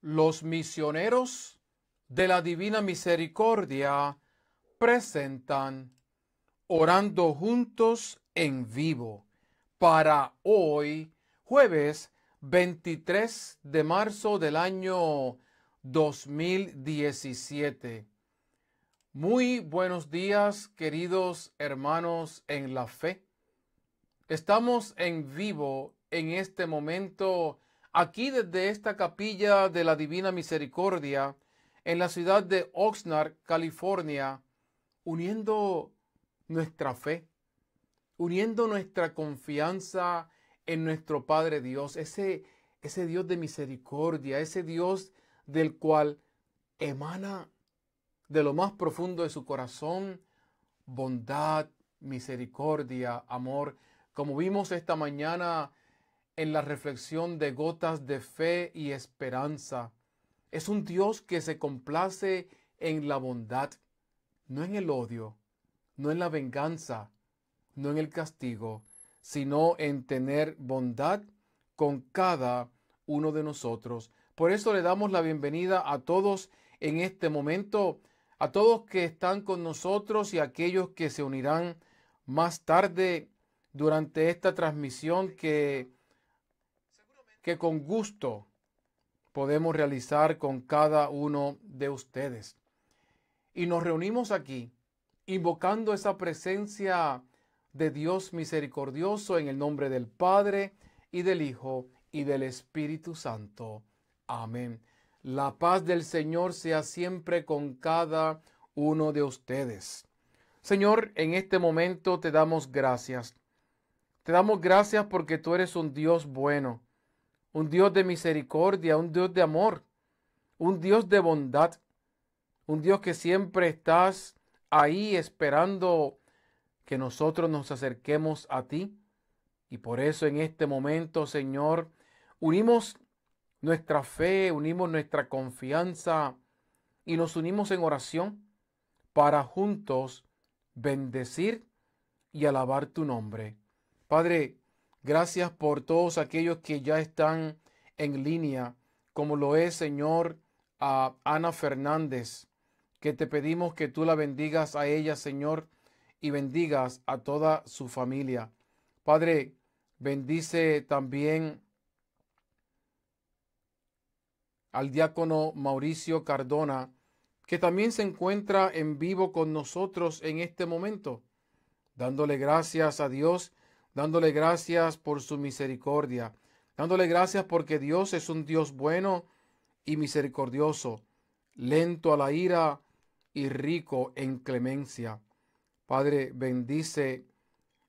los misioneros de la Divina Misericordia presentan Orando Juntos en Vivo para hoy, jueves 23 de marzo del año 2017. Muy buenos días, queridos hermanos en la fe. Estamos en vivo en este momento Aquí desde esta capilla de la Divina Misericordia, en la ciudad de Oxnard, California, uniendo nuestra fe, uniendo nuestra confianza en nuestro Padre Dios, ese, ese Dios de misericordia, ese Dios del cual emana de lo más profundo de su corazón bondad, misericordia, amor. Como vimos esta mañana en la reflexión de gotas de fe y esperanza. Es un Dios que se complace en la bondad, no en el odio, no en la venganza, no en el castigo, sino en tener bondad con cada uno de nosotros. Por eso le damos la bienvenida a todos en este momento, a todos que están con nosotros y a aquellos que se unirán más tarde durante esta transmisión que que con gusto podemos realizar con cada uno de ustedes. Y nos reunimos aquí invocando esa presencia de Dios misericordioso en el nombre del Padre y del Hijo y del Espíritu Santo. Amén. La paz del Señor sea siempre con cada uno de ustedes. Señor, en este momento te damos gracias. Te damos gracias porque tú eres un Dios bueno un Dios de misericordia, un Dios de amor, un Dios de bondad, un Dios que siempre estás ahí esperando que nosotros nos acerquemos a ti. Y por eso en este momento, Señor, unimos nuestra fe, unimos nuestra confianza y nos unimos en oración para juntos bendecir y alabar tu nombre. Padre, Gracias por todos aquellos que ya están en línea, como lo es, Señor, a Ana Fernández, que te pedimos que tú la bendigas a ella, Señor, y bendigas a toda su familia. Padre, bendice también al diácono Mauricio Cardona, que también se encuentra en vivo con nosotros en este momento, dándole gracias a Dios dándole gracias por su misericordia, dándole gracias porque Dios es un Dios bueno y misericordioso, lento a la ira y rico en clemencia. Padre, bendice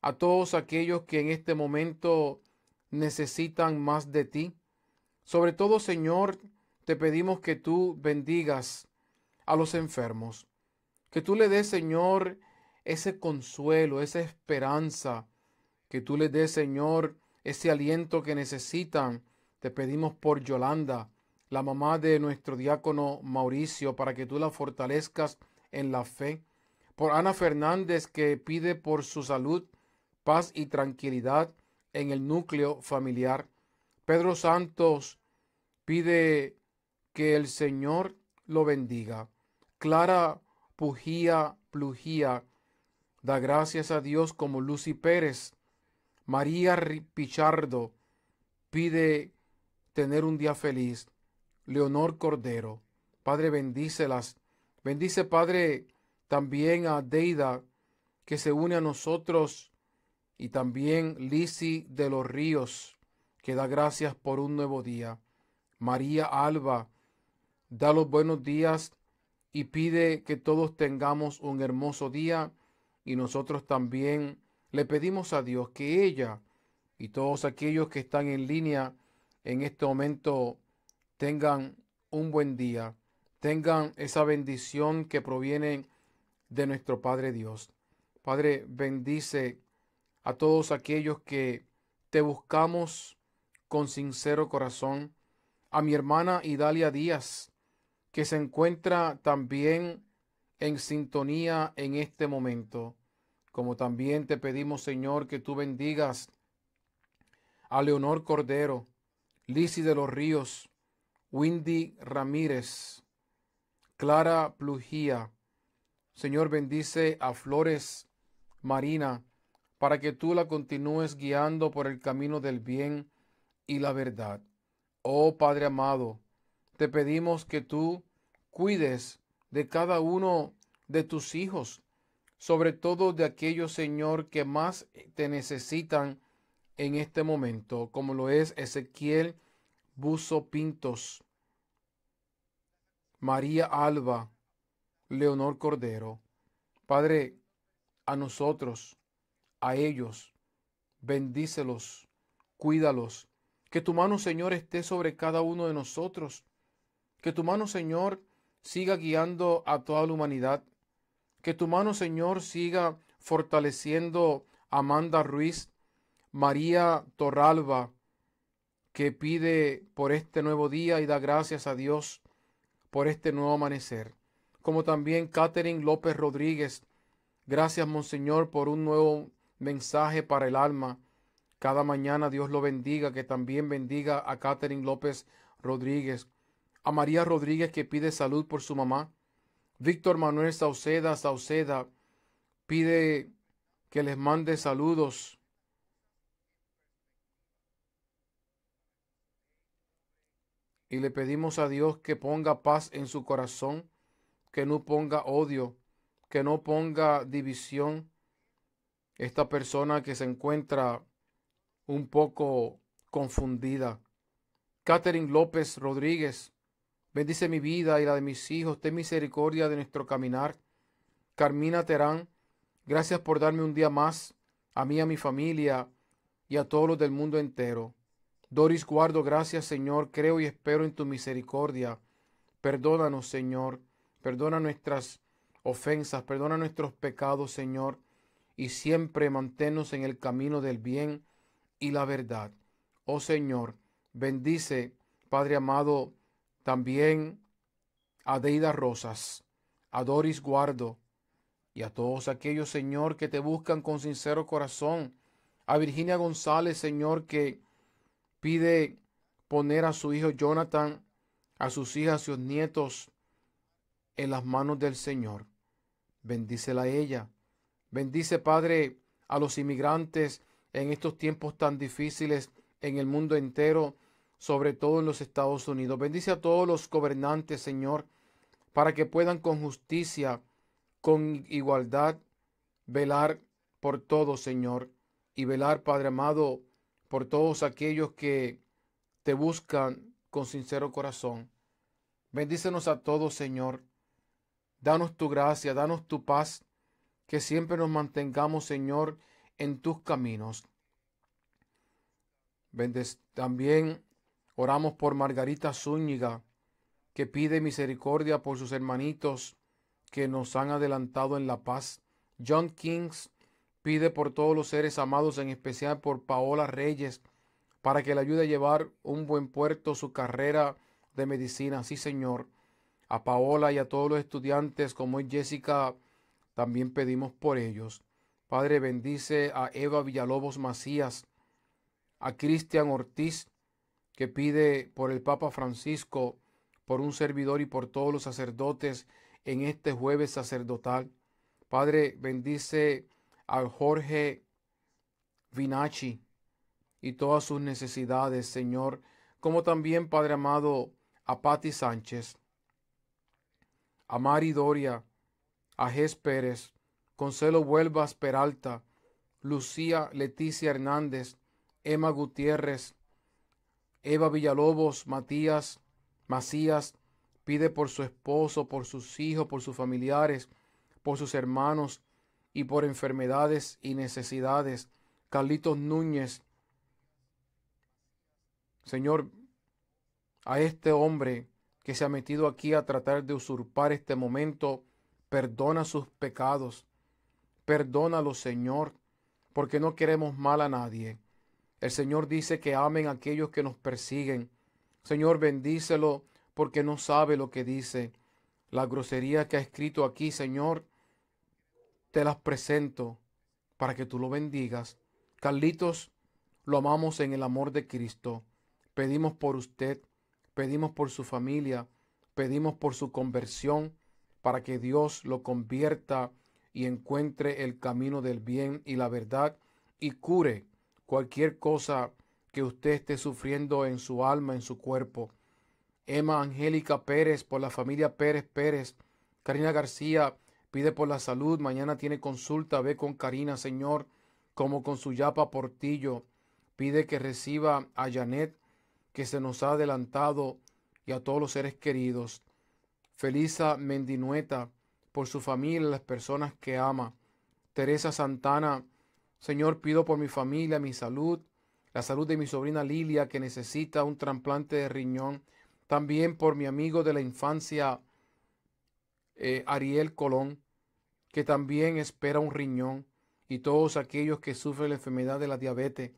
a todos aquellos que en este momento necesitan más de ti. Sobre todo, Señor, te pedimos que tú bendigas a los enfermos, que tú le des, Señor, ese consuelo, esa esperanza, que tú le des, Señor, ese aliento que necesitan. Te pedimos por Yolanda, la mamá de nuestro diácono Mauricio, para que tú la fortalezcas en la fe. Por Ana Fernández, que pide por su salud, paz y tranquilidad en el núcleo familiar. Pedro Santos pide que el Señor lo bendiga. Clara Pujía Plujía da gracias a Dios como Lucy Pérez María Pichardo pide tener un día feliz. Leonor Cordero. Padre, bendícelas. Bendice, Padre, también a Deida, que se une a nosotros, y también Lisi de los Ríos, que da gracias por un nuevo día. María Alba, da los buenos días y pide que todos tengamos un hermoso día y nosotros también le pedimos a Dios que ella y todos aquellos que están en línea en este momento tengan un buen día, tengan esa bendición que proviene de nuestro Padre Dios. Padre, bendice a todos aquellos que te buscamos con sincero corazón, a mi hermana Idalia Díaz, que se encuentra también en sintonía en este momento como también te pedimos, Señor, que tú bendigas a Leonor Cordero, Lisi de los Ríos, Windy Ramírez, Clara Plujía. Señor, bendice a Flores Marina, para que tú la continúes guiando por el camino del bien y la verdad. Oh Padre amado, te pedimos que tú cuides de cada uno de tus hijos sobre todo de aquellos, Señor, que más te necesitan en este momento, como lo es Ezequiel Buzo Pintos, María Alba, Leonor Cordero. Padre, a nosotros, a ellos, bendícelos, cuídalos. Que tu mano, Señor, esté sobre cada uno de nosotros. Que tu mano, Señor, siga guiando a toda la humanidad. Que tu mano, Señor, siga fortaleciendo a Amanda Ruiz, María Torralba, que pide por este nuevo día y da gracias a Dios por este nuevo amanecer. Como también Catherine López Rodríguez. Gracias, Monseñor, por un nuevo mensaje para el alma. Cada mañana Dios lo bendiga, que también bendiga a Catherine López Rodríguez. A María Rodríguez que pide salud por su mamá. Víctor Manuel Sauceda Sauceda pide que les mande saludos. Y le pedimos a Dios que ponga paz en su corazón, que no ponga odio, que no ponga división. Esta persona que se encuentra un poco confundida. Catherine López Rodríguez Bendice mi vida y la de mis hijos. Ten misericordia de nuestro caminar. Carmina Terán, gracias por darme un día más, a mí, a mi familia y a todos los del mundo entero. Doris Guardo, gracias Señor, creo y espero en tu misericordia. Perdónanos, Señor, perdona nuestras ofensas, perdona nuestros pecados, Señor, y siempre manténnos en el camino del bien y la verdad. Oh Señor, bendice, Padre amado, también a Deida Rosas, a Doris Guardo y a todos aquellos, Señor, que te buscan con sincero corazón. A Virginia González, Señor, que pide poner a su hijo Jonathan, a sus hijas, a sus nietos en las manos del Señor. Bendícela a ella. Bendice, Padre, a los inmigrantes en estos tiempos tan difíciles en el mundo entero sobre todo en los Estados Unidos. Bendice a todos los gobernantes, Señor, para que puedan con justicia, con igualdad, velar por todos, Señor, y velar, Padre amado, por todos aquellos que te buscan con sincero corazón. Bendícenos a todos, Señor. Danos tu gracia, danos tu paz, que siempre nos mantengamos, Señor, en tus caminos. Bendes también Oramos por Margarita Zúñiga, que pide misericordia por sus hermanitos que nos han adelantado en la paz. John Kings pide por todos los seres amados, en especial por Paola Reyes, para que le ayude a llevar un buen puerto su carrera de medicina. Sí, Señor. A Paola y a todos los estudiantes, como es Jessica, también pedimos por ellos. Padre, bendice a Eva Villalobos Macías, a Cristian Ortiz, que pide por el Papa Francisco, por un servidor y por todos los sacerdotes en este jueves sacerdotal. Padre, bendice al Jorge Vinachi y todas sus necesidades, Señor, como también, Padre amado, a Patti Sánchez, a Mari Doria, a Gés Pérez, Concelo Huelvas Peralta, Lucía Leticia Hernández, Emma Gutiérrez, Eva Villalobos, Matías, Macías, pide por su esposo, por sus hijos, por sus familiares, por sus hermanos y por enfermedades y necesidades. Carlitos Núñez, Señor, a este hombre que se ha metido aquí a tratar de usurpar este momento, perdona sus pecados. Perdónalo, Señor, porque no queremos mal a nadie. El Señor dice que amen a aquellos que nos persiguen. Señor, bendícelo porque no sabe lo que dice. La grosería que ha escrito aquí, Señor, te las presento para que tú lo bendigas. Carlitos, lo amamos en el amor de Cristo. Pedimos por usted, pedimos por su familia, pedimos por su conversión, para que Dios lo convierta y encuentre el camino del bien y la verdad y cure cualquier cosa que usted esté sufriendo en su alma, en su cuerpo. Emma Angélica Pérez por la familia Pérez Pérez. Karina García pide por la salud. Mañana tiene consulta. Ve con Karina, Señor, como con su yapa Portillo. Pide que reciba a Janet, que se nos ha adelantado, y a todos los seres queridos. Felisa Mendinueta por su familia, las personas que ama. Teresa Santana Señor, pido por mi familia, mi salud, la salud de mi sobrina Lilia, que necesita un trasplante de riñón. También por mi amigo de la infancia, eh, Ariel Colón, que también espera un riñón. Y todos aquellos que sufren la enfermedad de la diabetes.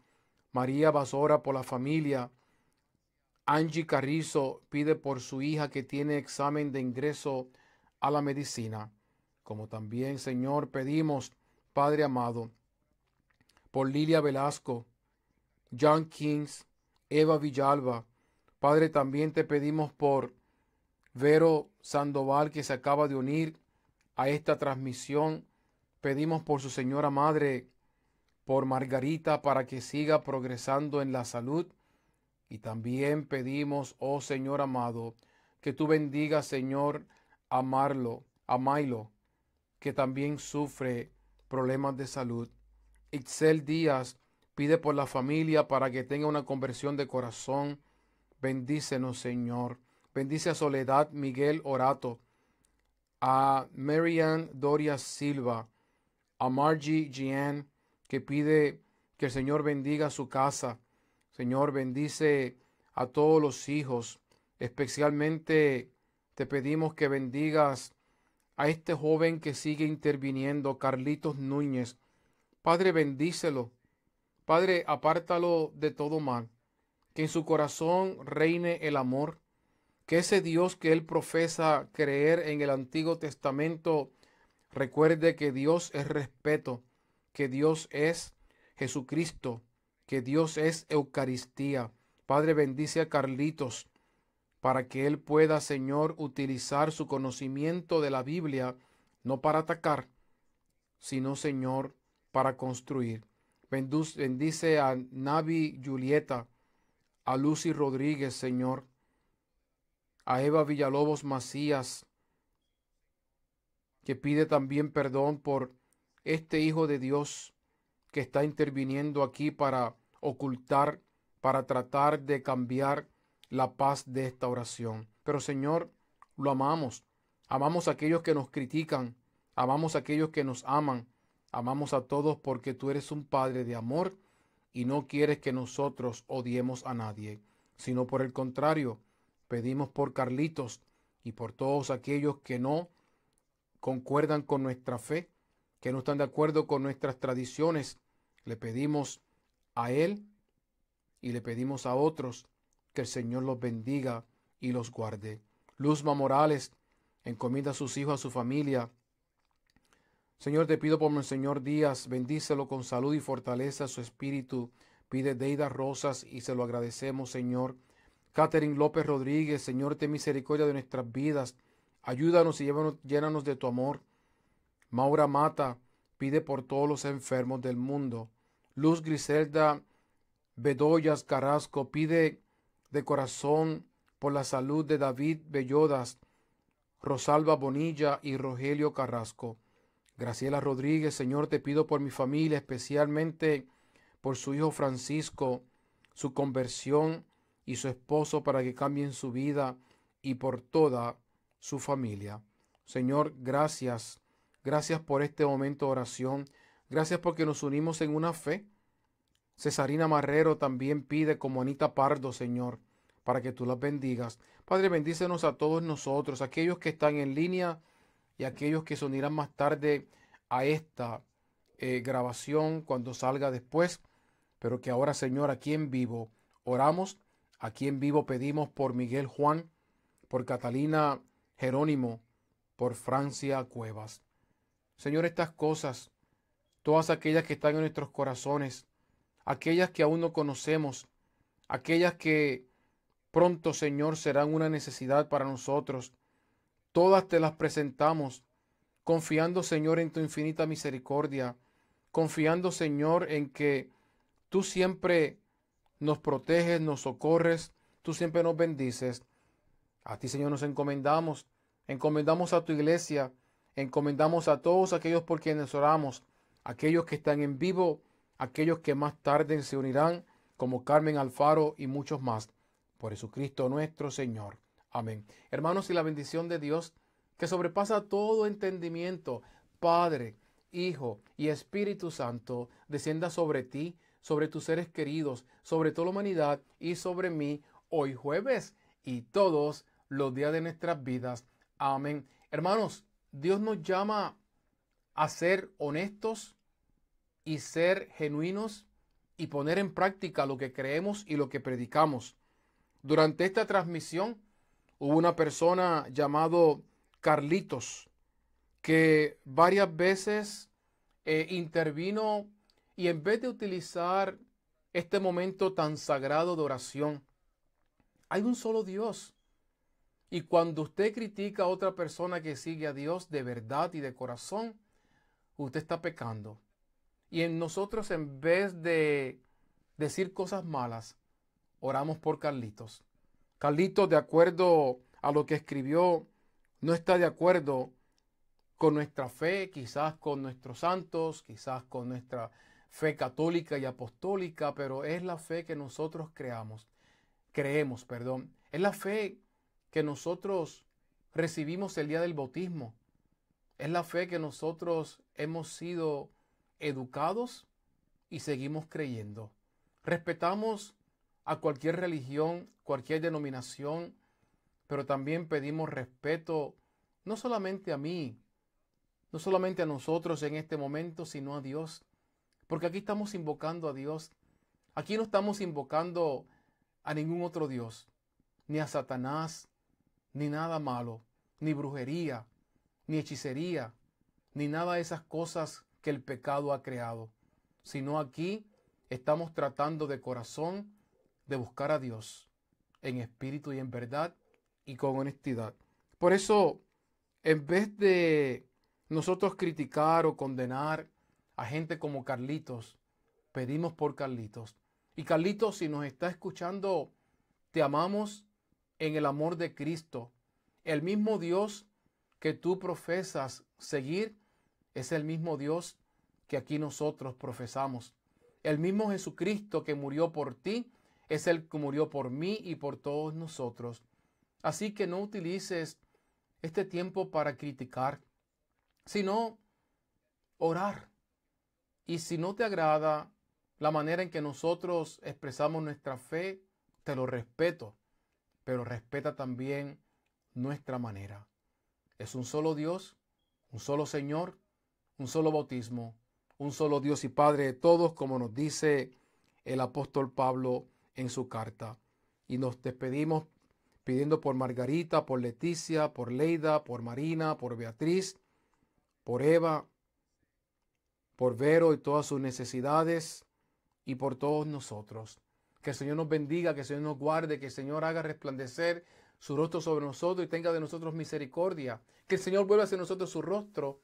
María Basora por la familia. Angie Carrizo pide por su hija que tiene examen de ingreso a la medicina. Como también, Señor, pedimos, Padre amado, por Lilia Velasco, John Kings, Eva Villalba. Padre, también te pedimos por Vero Sandoval, que se acaba de unir a esta transmisión. Pedimos por su señora madre, por Margarita, para que siga progresando en la salud. Y también pedimos, oh Señor amado, que tú bendigas, Señor, a Marlo, a Milo, que también sufre problemas de salud. Itzel Díaz pide por la familia para que tenga una conversión de corazón. Bendícenos, Señor. Bendice a Soledad Miguel Orato, a Marianne Doria Silva, a Margie Jean, que pide que el Señor bendiga su casa. Señor, bendice a todos los hijos. Especialmente te pedimos que bendigas a este joven que sigue interviniendo, Carlitos Núñez, Padre, bendícelo. Padre, apártalo de todo mal. Que en su corazón reine el amor. Que ese Dios que él profesa creer en el Antiguo Testamento recuerde que Dios es respeto, que Dios es Jesucristo, que Dios es Eucaristía. Padre, bendice a Carlitos para que él pueda, Señor, utilizar su conocimiento de la Biblia, no para atacar, sino, Señor, para construir. Bendice a Navi Julieta, a Lucy Rodríguez, Señor, a Eva Villalobos Macías, que pide también perdón por este Hijo de Dios que está interviniendo aquí para ocultar, para tratar de cambiar la paz de esta oración. Pero Señor, lo amamos. Amamos a aquellos que nos critican, amamos a aquellos que nos aman, Amamos a todos porque tú eres un Padre de amor y no quieres que nosotros odiemos a nadie, sino por el contrario, pedimos por Carlitos y por todos aquellos que no concuerdan con nuestra fe, que no están de acuerdo con nuestras tradiciones. Le pedimos a Él y le pedimos a otros que el Señor los bendiga y los guarde. Luzma Morales encomienda a sus hijos, a su familia, Señor, te pido por Monseñor Díaz, bendícelo con salud y fortaleza su espíritu. Pide Deida Rosas y se lo agradecemos, Señor. Catherine López Rodríguez, Señor, ten misericordia de nuestras vidas. Ayúdanos y llévanos, llénanos de tu amor. Maura Mata pide por todos los enfermos del mundo. Luz Griselda Bedoyas Carrasco pide de corazón por la salud de David Bellodas, Rosalba Bonilla y Rogelio Carrasco. Graciela Rodríguez, Señor, te pido por mi familia, especialmente por su hijo Francisco, su conversión y su esposo para que cambien su vida y por toda su familia. Señor, gracias. Gracias por este momento de oración. Gracias porque nos unimos en una fe. Cesarina Marrero también pide como Anita Pardo, Señor, para que tú las bendigas. Padre, bendícenos a todos nosotros, aquellos que están en línea y aquellos que se unirán más tarde a esta eh, grabación cuando salga después, pero que ahora Señor aquí en vivo oramos, aquí en vivo pedimos por Miguel Juan, por Catalina Jerónimo, por Francia Cuevas. Señor, estas cosas, todas aquellas que están en nuestros corazones, aquellas que aún no conocemos, aquellas que pronto, Señor, serán una necesidad para nosotros, Todas te las presentamos, confiando, Señor, en tu infinita misericordia, confiando, Señor, en que tú siempre nos proteges, nos socorres, tú siempre nos bendices. A ti, Señor, nos encomendamos, encomendamos a tu iglesia, encomendamos a todos aquellos por quienes oramos, aquellos que están en vivo, aquellos que más tarde se unirán, como Carmen Alfaro y muchos más, por Jesucristo nuestro Señor. Amén. Hermanos, y la bendición de Dios, que sobrepasa todo entendimiento, Padre, Hijo y Espíritu Santo, descienda sobre ti, sobre tus seres queridos, sobre toda la humanidad y sobre mí hoy jueves y todos los días de nuestras vidas. Amén. Hermanos, Dios nos llama a ser honestos y ser genuinos y poner en práctica lo que creemos y lo que predicamos. Durante esta transmisión hubo una persona llamado Carlitos que varias veces eh, intervino y en vez de utilizar este momento tan sagrado de oración, hay un solo Dios. Y cuando usted critica a otra persona que sigue a Dios de verdad y de corazón, usted está pecando. Y en nosotros, en vez de decir cosas malas, oramos por Carlitos. Carlitos, de acuerdo a lo que escribió, no está de acuerdo con nuestra fe, quizás con nuestros santos, quizás con nuestra fe católica y apostólica, pero es la fe que nosotros creamos, creemos, perdón. Es la fe que nosotros recibimos el día del bautismo. Es la fe que nosotros hemos sido educados y seguimos creyendo. Respetamos a cualquier religión, cualquier denominación, pero también pedimos respeto no solamente a mí, no solamente a nosotros en este momento, sino a Dios. Porque aquí estamos invocando a Dios. Aquí no estamos invocando a ningún otro Dios, ni a Satanás, ni nada malo, ni brujería, ni hechicería, ni nada de esas cosas que el pecado ha creado, sino aquí estamos tratando de corazón de buscar a Dios, en espíritu y en verdad y con honestidad. Por eso, en vez de nosotros criticar o condenar a gente como Carlitos, pedimos por Carlitos. Y Carlitos, si nos está escuchando, te amamos en el amor de Cristo. El mismo Dios que tú profesas seguir es el mismo Dios que aquí nosotros profesamos. El mismo Jesucristo que murió por ti es el que murió por mí y por todos nosotros. Así que no utilices este tiempo para criticar, sino orar. Y si no te agrada la manera en que nosotros expresamos nuestra fe, te lo respeto, pero respeta también nuestra manera. Es un solo Dios, un solo Señor, un solo bautismo, un solo Dios y Padre de todos, como nos dice el apóstol Pablo en su carta. Y nos despedimos pidiendo por Margarita, por Leticia, por Leida, por Marina, por Beatriz, por Eva, por Vero y todas sus necesidades y por todos nosotros. Que el Señor nos bendiga, que el Señor nos guarde, que el Señor haga resplandecer su rostro sobre nosotros y tenga de nosotros misericordia. Que el Señor vuelva hacia nosotros su rostro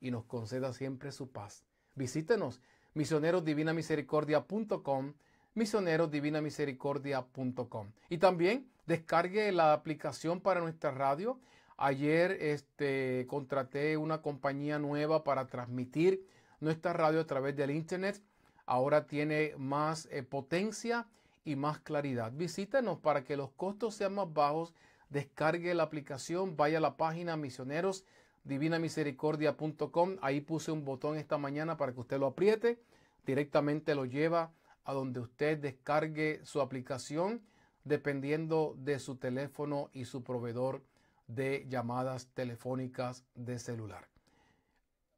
y nos conceda siempre su paz. Visítenos, misionerosdivinamisericordia.com misionerosdivinamisericordia.com. Y también descargue la aplicación para nuestra radio. Ayer este, contraté una compañía nueva para transmitir nuestra radio a través del Internet. Ahora tiene más eh, potencia y más claridad. visítenos para que los costos sean más bajos. Descargue la aplicación, vaya a la página misionerosdivinamisericordia.com Ahí puse un botón esta mañana para que usted lo apriete. Directamente lo lleva a donde usted descargue su aplicación dependiendo de su teléfono y su proveedor de llamadas telefónicas de celular.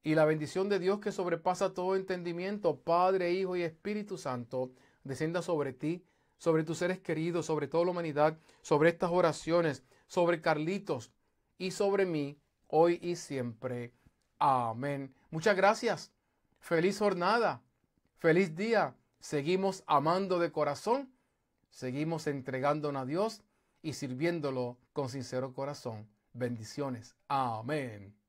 Y la bendición de Dios que sobrepasa todo entendimiento, Padre, Hijo y Espíritu Santo, descienda sobre ti, sobre tus seres queridos, sobre toda la humanidad, sobre estas oraciones, sobre Carlitos y sobre mí, hoy y siempre. Amén. Muchas gracias. Feliz jornada. Feliz día seguimos amando de corazón, seguimos entregándonos a Dios y sirviéndolo con sincero corazón. Bendiciones. Amén.